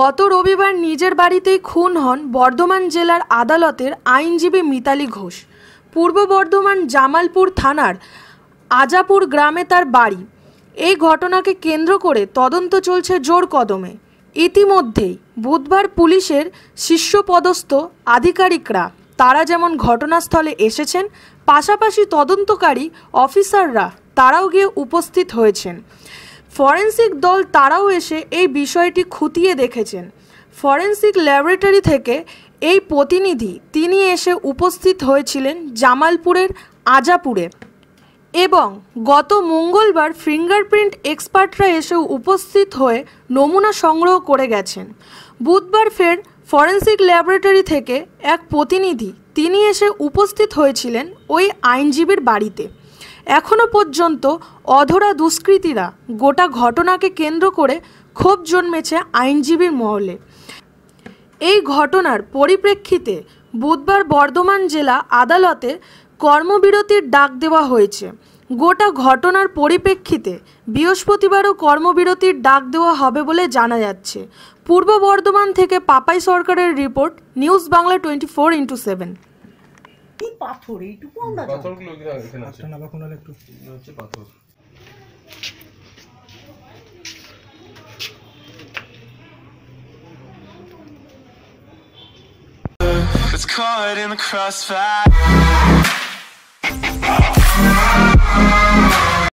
গত রবিবার নিজের বাড়িতেই খুন হন বর্ধমান জেলার আদালতের আইনজীবী মিতালি ঘোষ পূর্ব বর্ধমান জামালপুর থানার আজাপুর গ্রামে তার বাড়ি এই ঘটনাকে কেন্দ্র করে তদন্ত চলছে জোর কদমে ইতিমধ্যেই বুধবার পুলিশের শীর্ষপদস্থ আধিকারিকরা তারা যেমন ঘটনাস্থলে এসেছেন পাশাপাশি তদন্তকারী অফিসাররা তারাও গিয়ে উপস্থিত হয়েছেন ফরেন্সিক দল তারাও এসে এই বিষয়টি খুঁটিয়ে দেখেছেন ফরেন্সিক ল্যাবরেটরি থেকে এই প্রতিনিধি তিনি এসে উপস্থিত হয়েছিলেন জামালপুরের আজাপুরে এবং গত মঙ্গলবার ফিঙ্গারপ্রিন্ট এক্সপার্টরা এসে উপস্থিত হয়ে নমুনা সংগ্রহ করে গেছেন বুধবার ফের ফরেন্সিক ল্যাবরেটরি থেকে এক প্রতিনিধি তিনি এসে উপস্থিত হয়েছিলেন ওই আইনজীবীর বাড়িতে এখনও পর্যন্ত অধরা দুষ্কৃতীরা গোটা ঘটনাকে কেন্দ্র করে ক্ষোভ জন্মেছে আইনজীবীর মহলে এই ঘটনার পরিপ্রেক্ষিতে বুধবার বর্ধমান জেলা আদালতে কর্মবিরতির ডাক দেওয়া হয়েছে গোটা ঘটনার পরিপ্রেক্ষিতে বৃহস্পতিবারও কর্মবিরতির ডাক দেওয়া হবে বলে জানা যাচ্ছে পূর্ব বর্ধমান থেকে পাপাই সরকারের report news Bangla twenty four into seven পাথর এইটুকু আমরা পাথরগুলো হাতটা নাবা কোনালে একটু হচ্ছে পাথর It's caught in the crossfire